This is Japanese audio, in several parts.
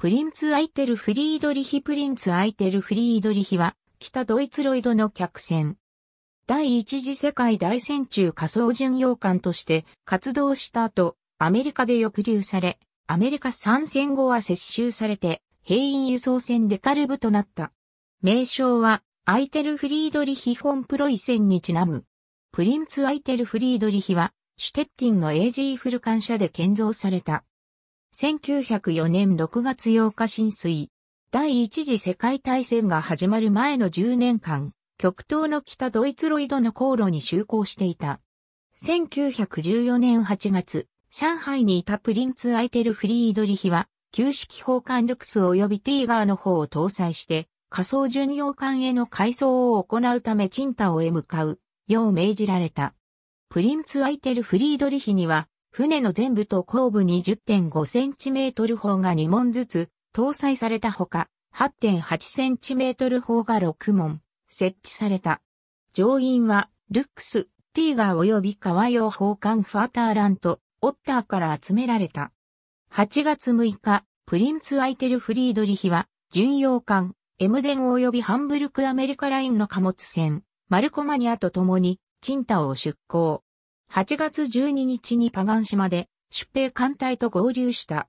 プリンツ・アイテル・フリードリヒプリンツ・アイテル・フリードリヒは、北ドイツロイドの客船。第一次世界大戦中仮想巡洋艦として活動した後、アメリカで抑留され、アメリカ参戦後は接収されて、兵員輸送船デカルブとなった。名称は、アイテル・フリードリヒ・フォンプロイ船にちなむ。プリンツ・アイテル・フリードリヒは、シュテッティンの AG フル艦車で建造された1904年6月8日浸水。第一次世界大戦が始まる前の10年間、極東の北ドイツロイドの航路に就航していた。1914年8月、上海にいたプリンツ・アイテル・フリードリヒは、旧式砲艦ルクス及びティーガーの方を搭載して、仮想巡洋艦への改装を行うためチンタオへ向かう、よう命じられた。プリンツ・アイテル・フリードリヒには、船の全部と後部に 10.5cm 砲が2門ずつ搭載されたほか、8.8cm 砲が6門設置された。乗員は、ルックス、ティーガー及び川用砲艦ファーターラント、オッターから集められた。8月6日、プリンツ・アイテル・フリードリヒは、巡洋艦、エムデン及びハンブルク・アメリカラインの貨物船、マルコマニアと共に、チンタを出港。8月12日にパガン島で出兵艦隊と合流した。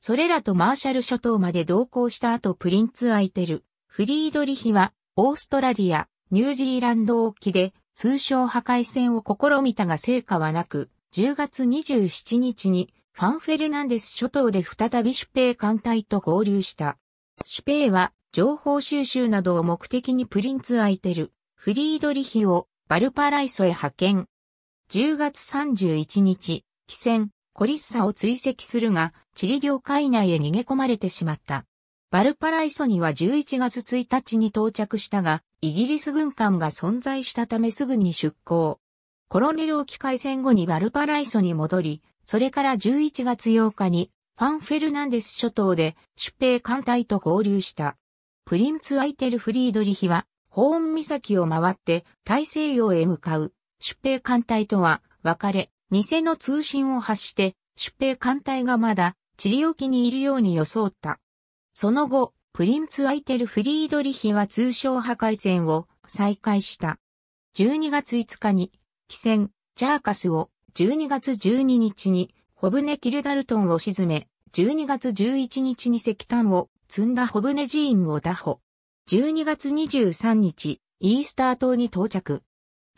それらとマーシャル諸島まで同行した後プリンツ・アイテル、フリードリヒはオーストラリア、ニュージーランド沖で通商破壊戦を試みたが成果はなく、10月27日にファンフェルナンデス諸島で再び出兵艦隊と合流した。主兵は情報収集などを目的にプリンツ・アイテル、フリードリヒをバルパライソへ派遣。10月31日、汽船、コリッサを追跡するが、チリ領海内へ逃げ込まれてしまった。バルパライソには11月1日に到着したが、イギリス軍艦が存在したためすぐに出港。コロネル沖海戦後にバルパライソに戻り、それから11月8日に、ファン・フェルナンデス諸島で、出兵艦隊と合流した。プリンツ・アイテル・フリードリヒは、ホーン岬を回って大西洋へ向かう。出兵艦隊とは別れ、偽の通信を発して、出兵艦隊がまだ、チリ沖にいるように装った。その後、プリンツ・アイテル・フリードリヒは通商破壊戦を再開した。12月5日に、汽船、ジャーカスを、12月12日に、ホブネ・キルダルトンを沈め、12月11日に石炭を積んだホブネ寺院を打破。12月23日、イースター島に到着。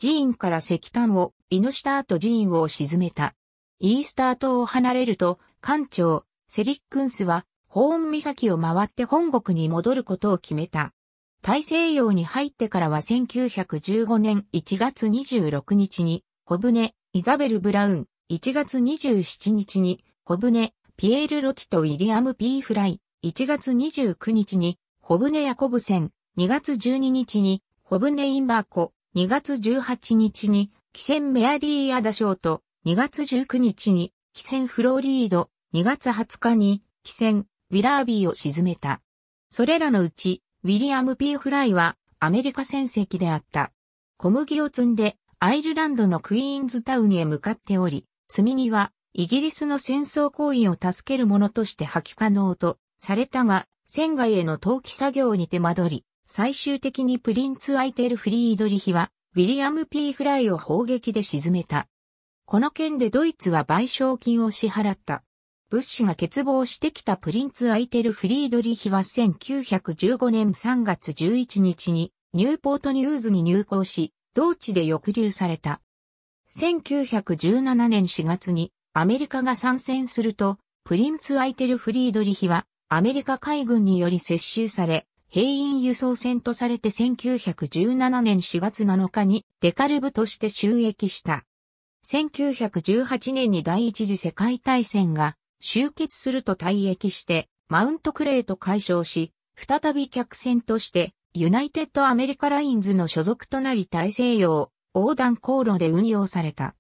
寺院から石炭を、イノシタート寺院を沈めた。イースター島を離れると、艦長、セリックンスは、ホーン岬を回って本国に戻ることを決めた。大西洋に入ってからは1915年1月26日に、小舟、イザベル・ブラウン、1月27日に、小舟、ピエール・ロティとウィリアム・ピー・フライ、1月29日に、小舟・ヤコブセン、2月12日に、小舟・インバーコ、2月18日に、汽船メアリー・アダ賞と、2月19日に、汽船フローリード、2月20日に、汽船ウィラービーを沈めた。それらのうち、ウィリアム・ピー・フライは、アメリカ船籍であった。小麦を積んで、アイルランドのクイーンズタウンへ向かっており、積み荷は、イギリスの戦争行為を助けるものとして破棄可能とされたが、船外への投棄作業に手間取り、最終的にプリンツ・アイテル・フリードリヒは、ウィリアム・ P・ フライを砲撃で沈めた。この件でドイツは賠償金を支払った。物資が欠乏してきたプリンツ・アイテル・フリードリヒは1915年3月11日にニューポートニューズに入港し、同地で抑留された。1917年4月にアメリカが参戦すると、プリンツ・アイテル・フリードリヒはアメリカ海軍により接収され、兵員輸送船とされて1917年4月7日にデカルブとして収益した。1918年に第一次世界大戦が終結すると退役してマウントクレーと解消し、再び客船としてユナイテッドアメリカラインズの所属となり大西洋横断航路で運用された。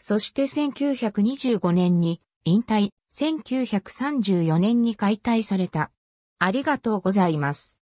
そして1925年に引退、1934年に解体された。ありがとうございます。